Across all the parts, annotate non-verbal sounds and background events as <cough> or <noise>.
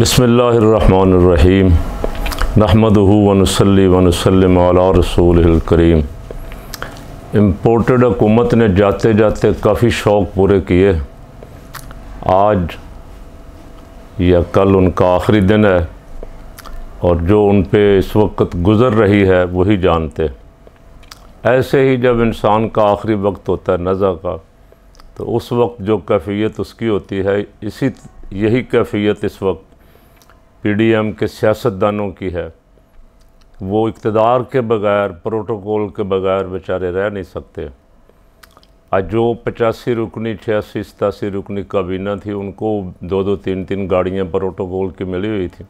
बसमीम नहमद वनसली वनसलम रसूल करीम इम्पोर्टेड हुकूमत ने जाते जाते काफ़ी शौक़ पूरे किए आज या कल उनका आखिरी दिन है और जो उन पर इस वक्त गुज़र रही है वही जानते ऐसे ही जब इंसान का आखिरी वक्त होता है नज़ा का तो उस वक्त जो कैफियत उसकी होती है इसी यही कैफियत इस वक्त पी डी एम के सियासतदानों की है वो इकतदार के बगैर प्रोटोकॉल के बगैर बेचारे रह नहीं सकते आज जो पचासी रुकनी छियासी सतासी रुकनी काबीना थी उनको दो दो तीन तीन गाड़ियाँ प्रोटोकॉल की मिली हुई थी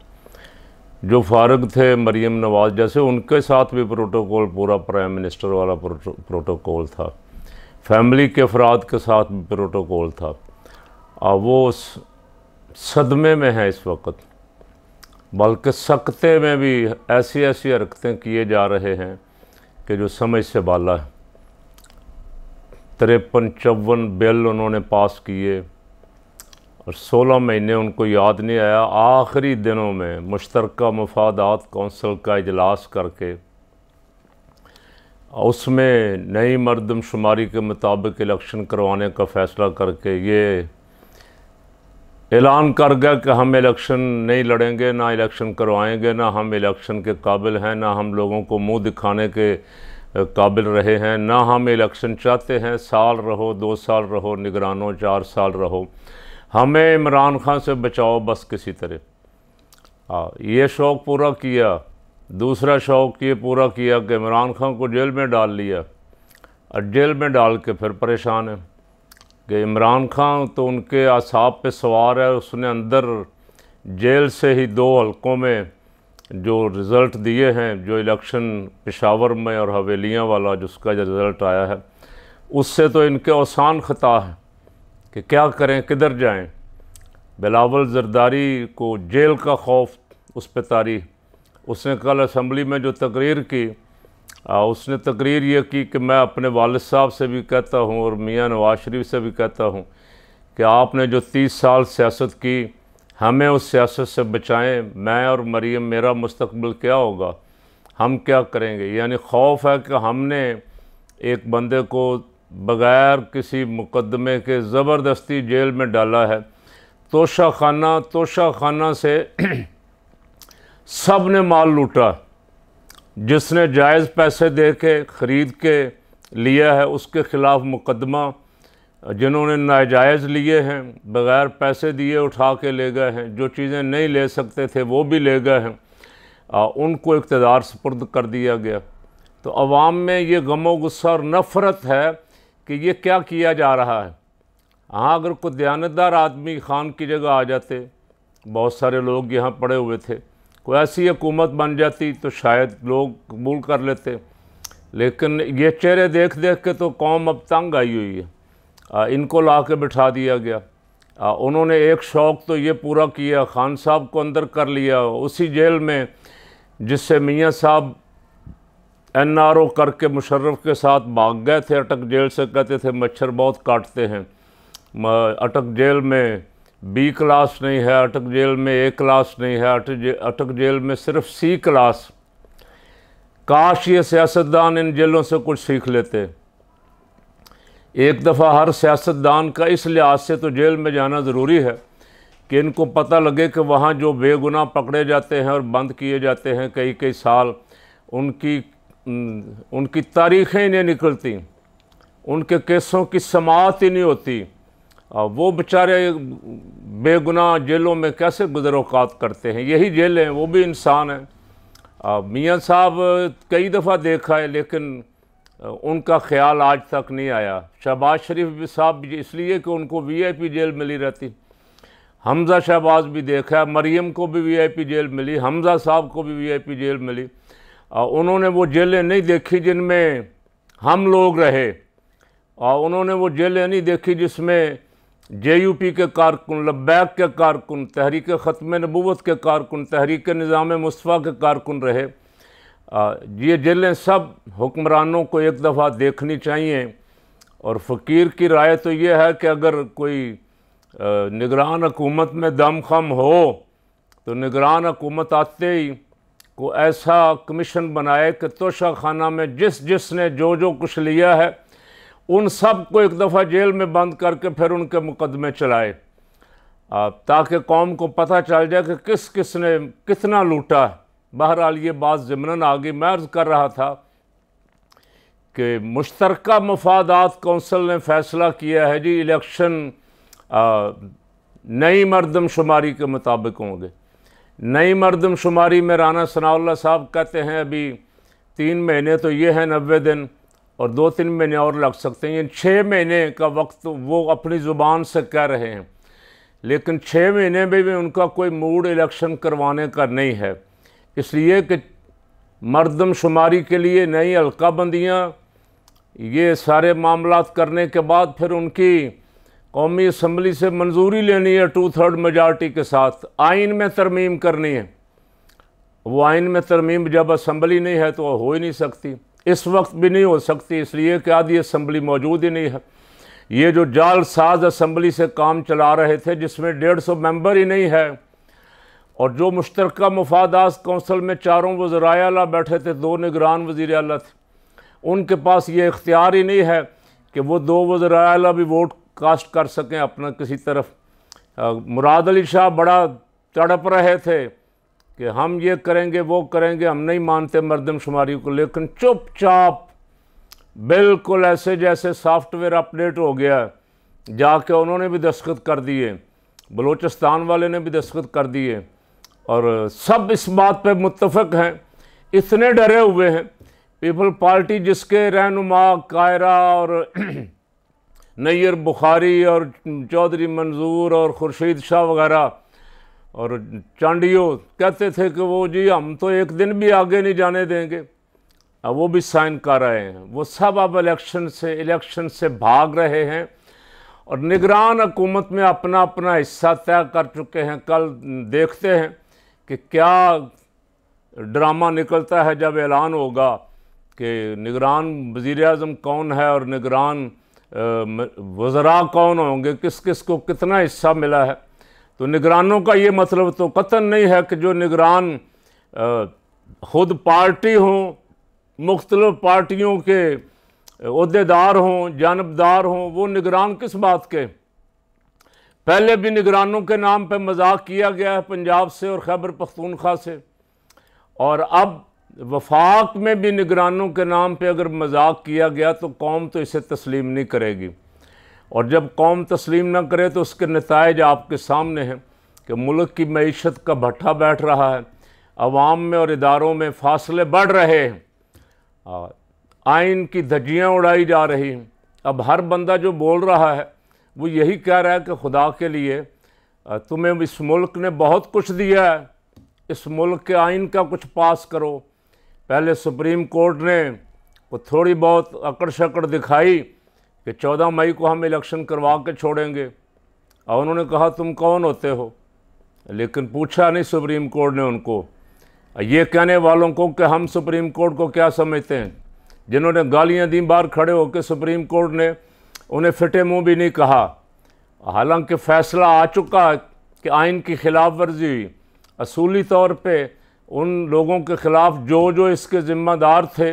जो फारग थे मरीम नवाज़ जैसे उनके साथ भी प्रोटोकॉल पूरा प्राइम मिनिस्टर वाला प्रोटोकॉल था फैमिली के अफराद के साथ भी प्रोटोकॉल था अब वो सदमे में है इस वक्त बल्कि सकते में भी ऐसी ऐसी हरकतें किए जा रहे हैं कि जो समझ से बाला है तिरपन चौवन बिल उन्होंने पास किए और सोलह महीने उनको याद नहीं आया आखिरी दिनों में मुश्तरक मफादात कौंसिल का इजलास करके उसमें नई मरदमशुमारी के मुताबिक इलेक्शन करवाने का फ़ैसला करके ये ऐलान कर गया कि हम इलेक्शन नहीं लड़ेंगे ना इलेक्शन करवाएंगे ना हम इलेक्शन के काबिल हैं ना हम लोगों को मुंह दिखाने के काबिल रहे हैं ना हम इलेक्शन चाहते हैं साल रहो दो साल रहो निगरानों चार साल रहो हमें इमरान खान से बचाओ बस किसी तरह आ, ये शौक़ पूरा किया दूसरा शौक़ ये पूरा किया कि इमरान खान को जेल में डाल लिया और जेल में डाल के फिर परेशान है कि इमरान खान तो उनके असाब पे सवार है उसने अंदर जेल से ही दो हलकों में जो रिज़ल्ट दिए हैं जो इलेक्शन पेशावर में और हवेलियाँ वाला जिसका जो रिज़ल्ट आया है उससे तो इनके औसान ख़ता है कि क्या करें किधर जाएं बिलावल जरदारी को जेल का खौफ उस पर तारी उसने कल असम्बली में जो तकरीर की आ, उसने तकरीर ये की कि मैं अपने वाल साहब से भी कहता हूँ और मियाँ नवाज शरीफ से भी कहता हूँ कि आपने जो तीस साल सियासत की हमें उस सियासत से बचाएं मैं और मरीम मेरा मुस्तबल क्या होगा हम क्या करेंगे यानी खौफ है कि हमने एक बंदे को बग़ैर किसी मुकदमे के ज़बरदस्ती जेल में डाला है तोशा खाना तोशा खाना से <clears throat> सब ने माल लूटा जिसने जायज़ पैसे दे के ख़रीद के लिया है उसके ख़िलाफ़ मुकदमा जिन्होंने नाजायज़ लिए हैं बग़ैर पैसे दिए उठा के ले गए हैं जो चीज़ें नहीं ले सकते थे वो भी ले गए हैं आ, उनको इकतदार सपुर्द कर दिया गया तो आवाम में ये गमो गुस्सा और नफ़रत है कि ये क्या किया जा रहा है हाँ अगर कोई दयानतदार आदमी खान की जगह आ जाते बहुत सारे लोग यहाँ पड़े हुए थे कोई ऐसी हुकूमत बन जाती तो शायद लोग कबूल कर लेते लेकिन ये चेहरे देख देख के तो कौम अब तंग आई हुई है आ, इनको ला के बिठा दिया गया आ, उन्होंने एक शौक़ तो ये पूरा किया खान साहब को अंदर कर लिया उसी जेल में जिससे मियाँ साहब एन आर ओ करके मुशर्रफ के साथ भाग गए थे अटक जेल से कहते थे मच्छर बहुत काटते हैं अटक जेल में बी क्लास नहीं है अटक जेल में ए क्लास नहीं है अटक जेल में सिर्फ सी क्लास काश ये सियासतदान इन जेलों से कुछ सीख लेते एक दफ़ा हर सियासतदान का इस लिहाज से तो जेल में जाना ज़रूरी है कि इनको पता लगे कि वहाँ जो बेगुनाह पकड़े जाते हैं और बंद किए जाते हैं कई कई साल उनकी उनकी तारीखें ही नहीं निकलती उनके केसों की समात ही नहीं होती वो बेचारे बेगुनाह जेलों में कैसे गुजर अवकात करते हैं यही जेल हैं वो भी इंसान हैं मियाँ साहब कई दफ़ा देखा है लेकिन उनका ख्याल आज तक नहीं आया शहबाज शरीफ भी साहब इसलिए कि उनको वीआईपी जेल मिली रहती हमज़ा शहबाज भी देखा मरीम को भी वीआईपी जेल मिली हमज़ा साहब को भी वीआईपी जेल मिली उन्होंने वो जेलें नहीं देखी जिनमें हम लोग रहे और उन्होंने वो जेलें नहीं देखी जिसमें जे यू पी के कारकुन लब्बैक के कारकुन तहरीक ख़त्म नबूत के कारकुन तहरीक निज़ाम मुस्तफ़ा के कारकुन रहे ये जेलें सब हुक्मरानों को एक दफ़ा देखनी चाहिए और फ़कीर की राय तो ये है कि अगर कोई निगरान हकूमत में दम खम हो तो निगरान हकूमत आते ही को ऐसा कमीशन बनाए कि तोशा खाना में जिस जिस ने जो जो कुछ लिया है उन सब को एक दफ़ा जेल में बंद करके फिर उनके मुकदमे चलाए ताकि कौम को पता चल जाए कि किस किस ने कितना लूटा है बहरहाल ये बात ज़मनन गई मैं अर्ज़ कर रहा था कि मुश्तरक मफादात कौंसिल ने फ़ैसला किया है जी इलेक्शन नई मरदमशुमारी के मुताबिक होंगे नई मरदमशुमारी में राना सनाउल्ला साहब कहते हैं अभी तीन महीने तो ये हैं नबे दिन और दो तीन महीने और लग सकते हैं छः महीने का वक्त वो अपनी ज़ुबान से कह रहे हैं लेकिन छः महीने में भी उनका कोई मूड इलेक्शन करवाने का नहीं है इसलिए कि मरदमशुमारी के लिए नई हल्काबंदियाँ ये सारे मामला करने के बाद फिर उनकी कौमी असम्बली से मंजूरी लेनी है टू थर्ड मेजार्टी के साथ आइन में तरमीम करनी है वो आइन में तरमीम जब असम्बली नहीं है तो हो ही नहीं सकती इस वक्त भी नहीं हो सकती इसलिए कि आधी असम्बली मौजूद ही नहीं है ये जो जाल साज असम्बली से काम चला रहे थे जिसमें डेढ़ सौ मेम्बर ही नहीं है और जो मुश्तर मफादात कौंसल में चारों वजरा अला बैठे थे दो निगरान वजीर अला थे उनके पास ये इख्तियार ही नहीं है कि वो दो वजरा अला भी वोट कास्ट कर सकें अपना किसी तरफ मुराद अली शाह बड़ा तड़प रहे थे कि हम ये करेंगे वो करेंगे हम नहीं मानते मरदमशुमारी को लेकिन चुपचाप बिल्कुल ऐसे जैसे सॉफ्टवेयर अपडेट हो गया जाके उन्होंने भी दस्तखत कर दिए बलूचिस्तान वाले ने भी दस्तखत कर दिए और सब इस बात पे मुतफक हैं इतने डरे हुए हैं पीपल पार्टी जिसके रहनुमा कायरा और <clears throat> नैयर बुखारी और चौधरी मंजूर और खुर्शीद शाह वगैरह और चांडियो कहते थे कि वो जी हम तो एक दिन भी आगे नहीं जाने देंगे अब वो भी साइन कर रहे हैं वो सब अब इलेक्शन से इलेक्शन से भाग रहे हैं और निगरान हुकूमत में अपना अपना हिस्सा तय कर चुके हैं कल देखते हैं कि क्या ड्रामा निकलता है जब ऐलान होगा कि निगरान वज़ी अजम कौन है और निगरान वज़रा कौन होंगे किस किस को कितना हिस्सा मिला है तो निगरानों का ये मतलब तो कतन नहीं है कि जो निगरान ख़ुद पार्टी हों मुख्तल पार्टियों के अहदेदार हों जानबदार हों वो निगरान किस बात के पहले भी निगरानों के नाम पर मजाक किया गया है पंजाब से और खैबर पख्तूनख्वा से और अब वफाक में भी निगरानों के नाम पे अगर मजाक किया गया तो कौम तो इसे तस्लीम नहीं करेगी और जब कौम तस्लीम न करे तो उसके नतज आपके सामने हैं कि मुल्क की मीशत का भट्ठा बैठ रहा है अवाम में और इदारों में फासले बढ़ रहे हैं आइन की धजियाँ उड़ाई जा रही हैं अब हर बंदा जो बोल रहा है वो यही कह रहा है कि खुदा के लिए तुम्हें इस मुल्क ने बहुत कुछ दिया है इस मुल्क के आइन का कुछ पास करो पहले सुप्रीम कोर्ट ने वो थोड़ी बहुत अकड़ शकड़ दिखाई कि 14 मई को हम इलेक्शन करवा के छोड़ेंगे और उन्होंने कहा तुम कौन होते हो लेकिन पूछा नहीं सुप्रीम कोर्ट ने उनको ये कहने वालों को कि हम सुप्रीम कोर्ट को क्या समझते हैं जिन्होंने गालियां दी बार खड़े होकर सुप्रीम कोर्ट ने उन्हें फिटे मुंह भी नहीं कहा हालांकि फ़ैसला आ चुका कि आइन की खिलाफ वर्जी हुई असूली तौर पे उन लोगों के ख़िलाफ़ जो जो इसके ज़िम्मेदार थे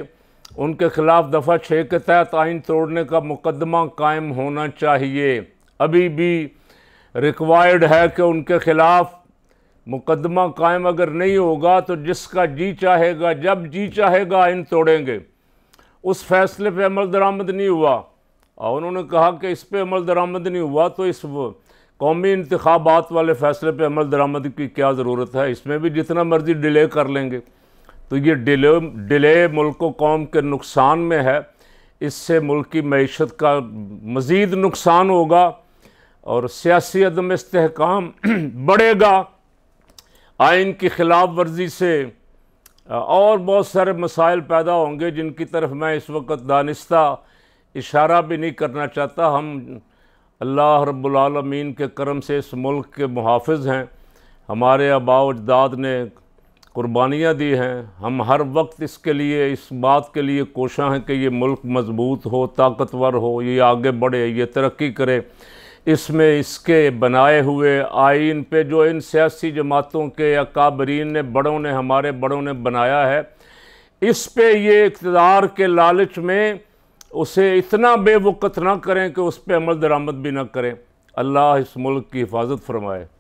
उनके खिलाफ दफ़ा छः के तहत आइन तोड़ने का मुकदमा कायम होना चाहिए अभी भी रिक्वायर्ड है कि उनके ख़िलाफ़ मुकदमा कायम अगर नहीं होगा तो जिसका जी चाहेगा जब जी चाहेगा आइन तोड़ेंगे उस फैसले पे अमल दरामद नहीं हुआ और उन्होंने कहा कि इस पर अमल दरामद नहीं हुआ तो इस कौमी इंतबात वाले फ़ैसले पर अमल दरामद की क्या ज़रूरत है इसमें भी जितना मर्ज़ी डिले कर लेंगे तो ये डिले डिले मुल्क व कौम के नुकसान में है इससे मुल्क की मीशत का मज़ीद नुकसान होगा और सियासी अदम इसकाम बढ़ेगा आइन की ख़िलाफ़ वर्जी से और बहुत सारे मसाइल पैदा होंगे जिनकी तरफ मैं इस वक्त दानिस्ता इशारा भी नहीं करना चाहता हम अल्लाह रब्बुल रबालमीन के करम से इस मुल्क के मुहाफ़ हैं हमारे आबाव अजदाद ने कुर्बानियाँ दी हैं हम हर वक्त इसके लिए इस बात के लिए कोशा हैं कि ये मुल्क मजबूत हो ताकतवर हो ये आगे बढ़े ये तरक्की करे इसमें इसके बनाए हुए आइन पे जो इन सियासी जमातों के अकाबरीन ने बड़ों ने हमारे बड़ों ने बनाया है इस पे ये इकतदार के लालच में उसे इतना बेवकत ना करें कि उस पर अमल दरामद भी ना करें अल्लाह इस मुल्क की हिफाजत फरमाए